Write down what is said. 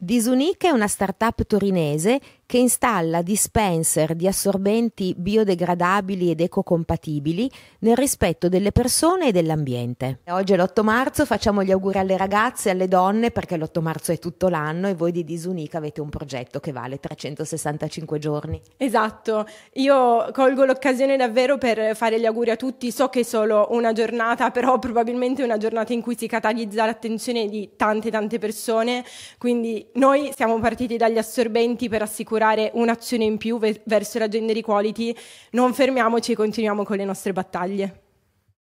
Disunica è una startup torinese che installa dispenser di assorbenti biodegradabili ed ecocompatibili nel rispetto delle persone e dell'ambiente. Oggi è l'8 marzo, facciamo gli auguri alle ragazze e alle donne perché l'8 marzo è tutto l'anno e voi di Disunica avete un progetto che vale 365 giorni. Esatto, io colgo l'occasione davvero per fare gli auguri a tutti, so che è solo una giornata, però probabilmente è una giornata in cui si catalizza l'attenzione di tante tante persone, quindi noi siamo partiti dagli assorbenti per assicurare un'azione in più verso la gender equality, non fermiamoci e continuiamo con le nostre battaglie.